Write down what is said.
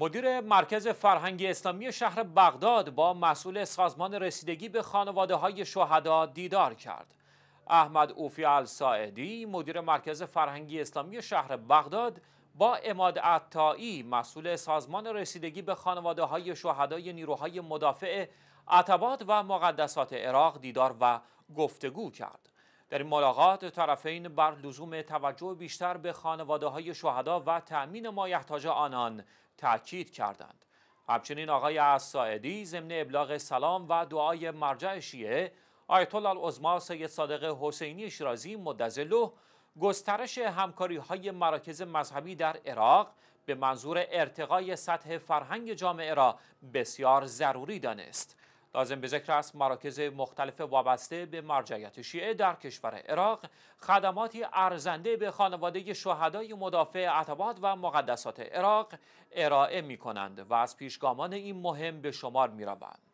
مدیر مرکز فرهنگی اسلامی شهر بغداد با مسئول سازمان رسیدگی به خانواده های شهدا دیدار کرد. احمد اوفی الساعدی مدیر مرکز فرهنگی اسلامی شهر بغداد با اماد عطایی مسئول سازمان رسیدگی به خانواده های شهدای نیروهای مدافع عتبات و مقدسات عراق دیدار و گفتگو کرد. در این ملاقات طرفین بر لزوم توجه بیشتر به خانواده های شهدا و تأمین مایحتاج آنان تاکید کردند همچنین آقای ساعدی ضمن ابلاغ سلام و دعای مرجع شیعه آیت الله العظما سید صادق حسینی شیرازی مدظله گسترش همکاری های مراکز مذهبی در عراق به منظور ارتقای سطح فرهنگ جامعه را بسیار ضروری دانست لازم به ذکر است مراکز مختلف وابسته به مرجعیت شیعه در کشور عراق خدماتی ارزنده به خانواده شهدای مدافع عتبات و مقدسات عراق ارائه می کنند و از پیشگامان این مهم به شمار می روند.